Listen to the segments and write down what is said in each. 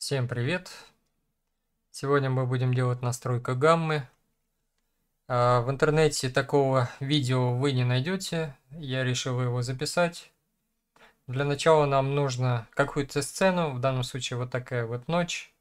Всем привет! Сегодня мы будем делать настройка гаммы. А, в интернете такого видео вы не найдете. Я решил его записать. Для начала нам нужно какую-то сцену, в данном случае вот такая вот ночь,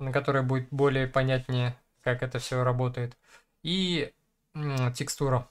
на которой будет более понятнее, как это все работает. И текстуру.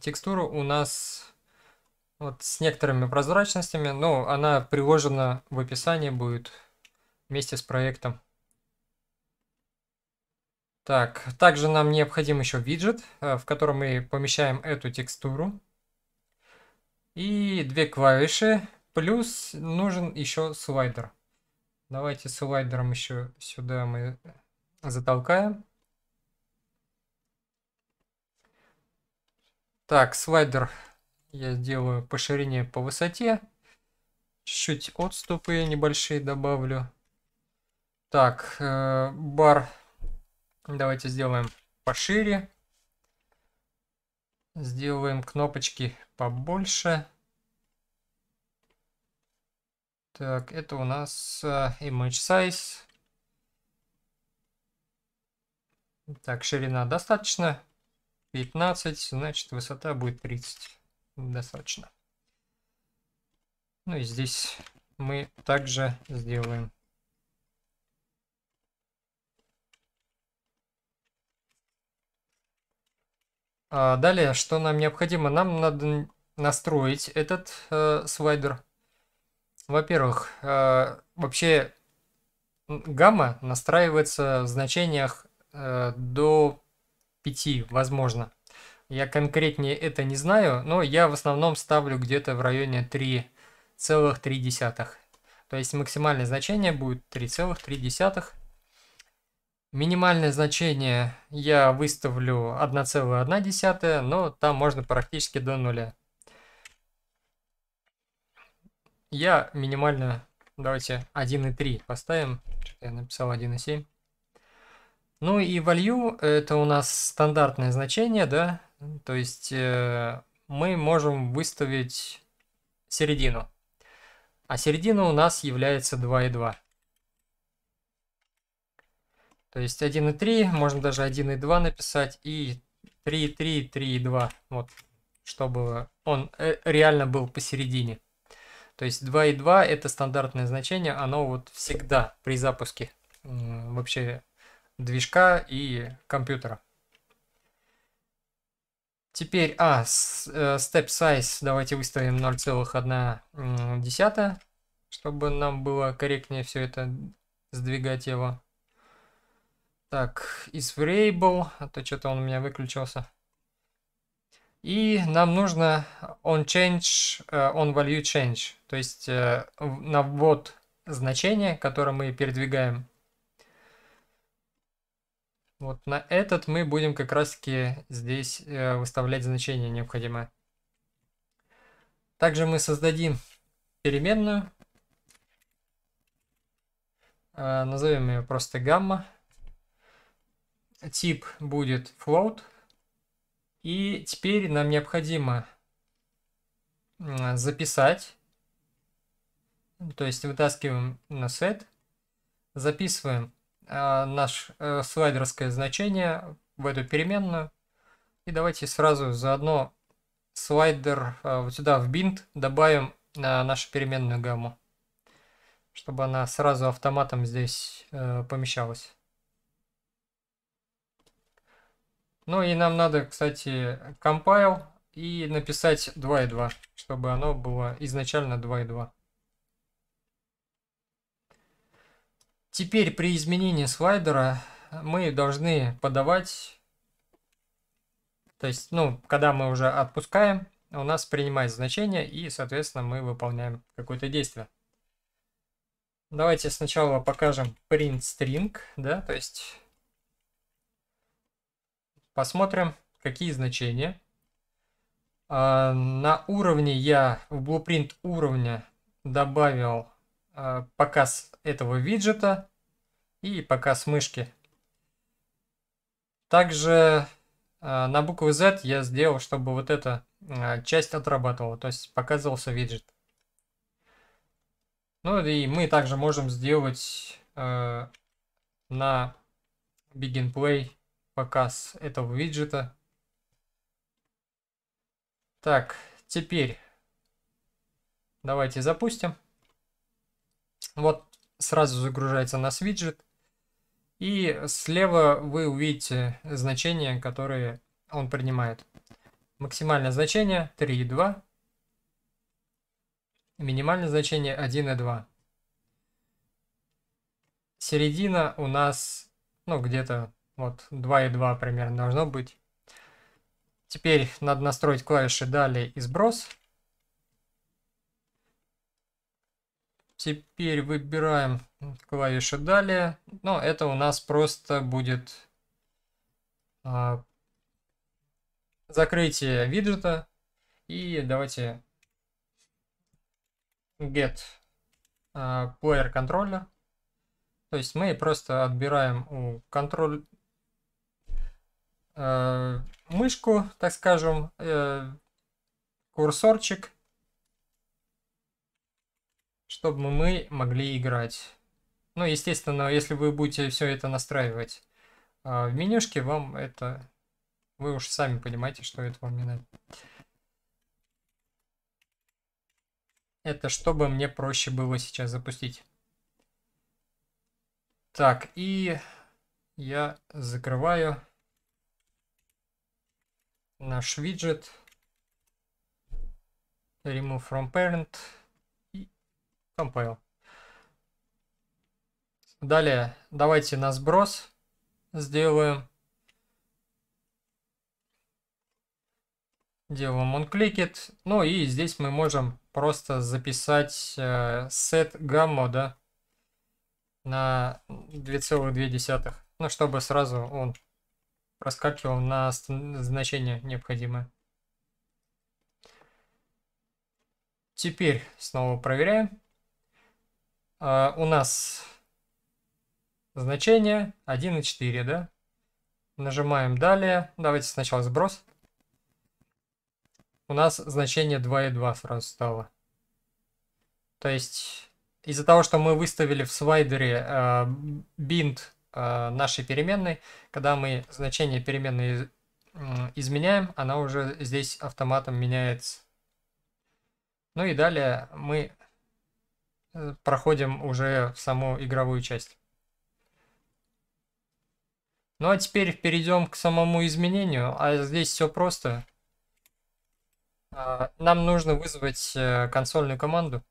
Текстура у нас вот с некоторыми прозрачностями, но она приложена в описании будет вместе с проектом. Так, также нам необходим еще виджет, э, в котором мы помещаем эту текстуру. И две клавиши, плюс нужен еще слайдер. Давайте слайдером еще сюда мы затолкаем. Так, слайдер я сделаю по ширине, по высоте. Чуть-чуть отступы небольшие добавлю. Так, э, бар давайте сделаем пошире. Сделаем кнопочки побольше. Так, это у нас э, image size. Так, ширина достаточно. 15, значит высота будет 30. Достаточно. Ну и здесь мы также сделаем А, далее, что нам необходимо? Нам надо настроить этот э, слайдер. Во-первых, э, вообще гамма настраивается в значениях э, до 5, возможно. Я конкретнее это не знаю, но я в основном ставлю где-то в районе 3,3. То есть максимальное значение будет 3,3. Минимальное значение я выставлю 1,1, но там можно практически до нуля. Я минимально, давайте 1,3 поставим, я написал 1,7. Ну и value это у нас стандартное значение, да, то есть э, мы можем выставить середину. А середина у нас является 2,2. То есть 1,3, можно даже 1,2 написать и 3,3, 3,2. Вот, чтобы он э, реально был посередине. То есть 2,2 это стандартное значение, оно вот всегда при запуске вообще движка и компьютера. Теперь, а, э, step size давайте выставим 0,1, чтобы нам было корректнее все это сдвигать его. Так, из variable, а то что-то он у меня выключился. И нам нужно on change, э, on value change, то есть э, на ввод значение, которое мы передвигаем. Вот на этот мы будем как раз таки здесь э, выставлять значение необходимое. Также мы создадим переменную. Назовем ее просто гамма тип будет float. И теперь нам необходимо записать, то есть вытаскиваем на set, записываем э, а, наше э, слайдерское значение в эту переменную. И давайте сразу заодно слайдер э, вот сюда в bind добавим на нашу переменную гамму, чтобы она сразу автоматом здесь э, помещалась. Ну и нам надо, кстати, compile и написать и 2.2, чтобы оно было изначально и 2.2. Теперь при изменении слайдера мы должны подавать, то есть, ну, когда мы уже отпускаем, у нас принимает значение и, соответственно, мы выполняем какое-то действие. Давайте сначала покажем print string, да, то есть Посмотрим, какие значения. А, на уровне я в blueprint уровня добавил а, показ этого виджета и показ мышки. Также а, на букву Z я сделал, чтобы вот эта часть отрабатывала, то есть показывался виджет. Ну и мы также можем сделать э, на begin play показ этого виджета. Так, теперь давайте запустим. Вот сразу загружается нас виджет. И слева вы увидите значения, которые он принимает. Максимальное значение 3,2. Минимальное значение 1,2. Середина у нас, ну, где-то вот 2 и 2 примерно должно быть. Теперь надо настроить клавиши далее и сброс. Теперь выбираем клавиши далее. Но это у нас просто будет а, закрытие виджета. И давайте get а, player controller. То есть мы просто отбираем у контроль э, мышку, так скажем, э, курсорчик, чтобы мы могли играть. Ну, естественно, если вы будете все это настраивать э, в менюшке, вам это... Вы уж сами понимаете, что это вам не надо. Это чтобы мне проще было сейчас запустить. Так, и я закрываю наш виджет remove from parent и compile. Далее давайте на сброс сделаем. Делаем он кликет. Ну и здесь мы можем просто записать э, set гамма, да, на 2,2. Ну, чтобы сразу он проскакивал на значение необходимое. Теперь снова проверяем. А, у нас значение 1,4, да? Нажимаем далее. Давайте сначала сброс. У нас значение 2,2 сразу стало. То есть из-за того, что мы выставили в слайдере э, а, бинт Э, нашей переменной. Когда мы значение переменной изменяем, она уже здесь автоматом меняется. Ну и далее мы э, проходим уже в саму игровую часть. Ну а теперь перейдем к самому изменению, а здесь все просто. А, нам нужно вызвать э, консольную команду.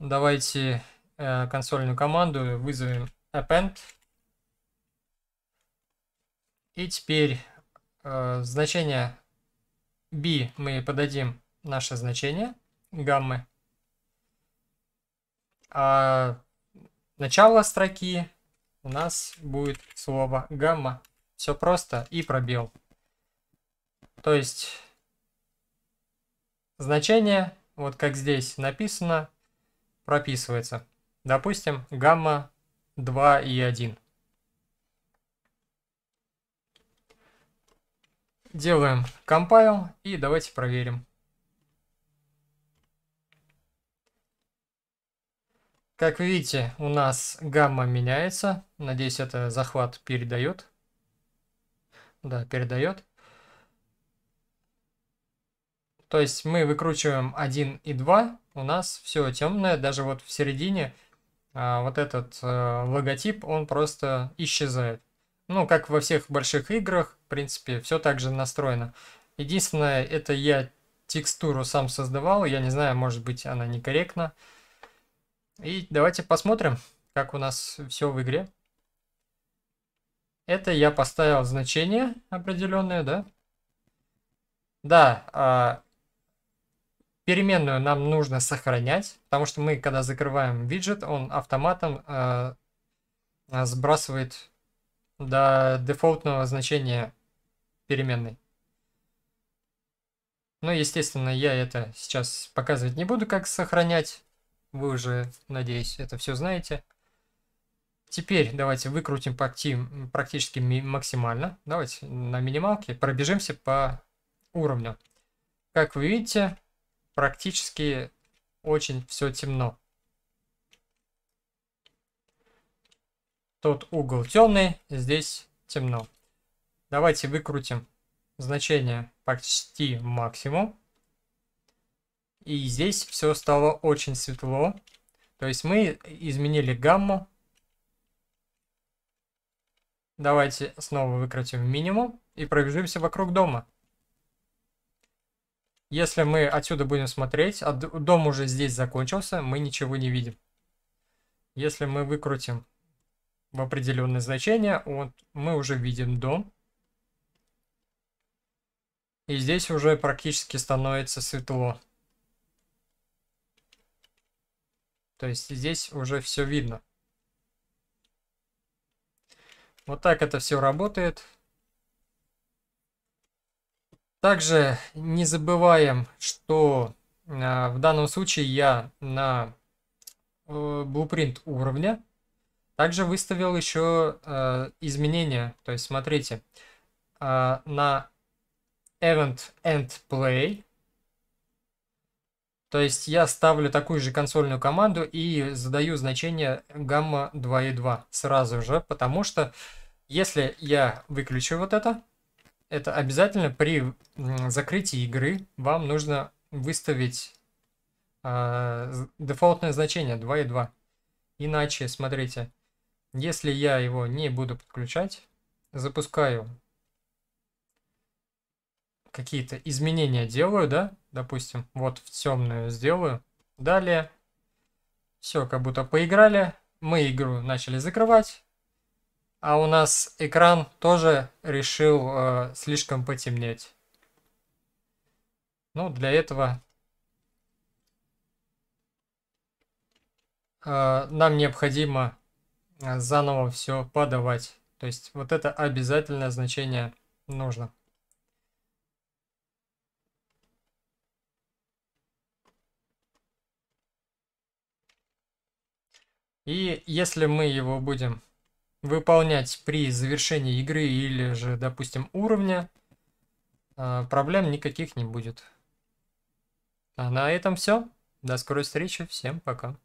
Давайте Э, консольную команду, вызовем append. И теперь э, значение b мы подадим наше значение гаммы. А начало строки у нас будет слово гамма. Все просто и пробел. То есть значение, вот как здесь написано, прописывается. Допустим, гамма 2 и 1. Делаем compile и давайте проверим. Как видите, у нас гамма меняется. Надеюсь, это захват передает. Да, передает. То есть мы выкручиваем 1 и 2. У нас все темное, даже вот в середине а, вот этот э, логотип, он просто исчезает. Ну, как во всех больших играх, в принципе, все так же настроено. Единственное, это я текстуру сам создавал, я не знаю, может быть, она некорректна. И давайте посмотрим, как у нас все в игре. Это я поставил значение определенное, да? Да, а, Переменную нам нужно сохранять, потому что мы, когда закрываем виджет, он автоматом э, э сбрасывает до дефолтного значения переменной. Но ну, естественно, я это сейчас показывать не буду, как сохранять. Вы уже, надеюсь, это все знаете. Теперь давайте выкрутим практически максимально. Давайте на минималке пробежимся по уровню. Как вы видите, практически очень все темно. Тот угол темный, здесь темно. Давайте выкрутим значение почти максимум. И здесь все стало очень светло. То есть мы изменили гамму. Давайте снова выкрутим минимум и пробежимся вокруг дома. Если мы отсюда будем смотреть, а дом уже здесь закончился, мы ничего не видим. Если мы выкрутим в определенное значение, вот мы уже видим дом. И здесь уже практически становится светло. То есть здесь уже все видно. Вот так это все работает. Также не забываем, что э, в данном случае я на blueprint э, уровня также выставил еще э, изменения. То есть смотрите, на event end play. То есть я ставлю такую же консольную команду и задаю значение гамма 2.2 сразу же, потому что если я выключу вот это, это обязательно при закрытии игры вам нужно выставить э, дефолтное значение 2 и 2. Иначе, смотрите, если я его не буду подключать, запускаю какие-то изменения делаю, да, допустим, вот в темную сделаю, далее, все, как будто поиграли, мы игру начали закрывать, а у нас экран тоже решил э, слишком потемнеть. Ну, для этого э, нам необходимо э, заново все подавать. То есть вот это обязательное значение нужно. И если мы его будем выполнять при завершении игры или же, допустим, уровня, а, проблем никаких не будет. А на этом все. До скорой встречи. Всем пока.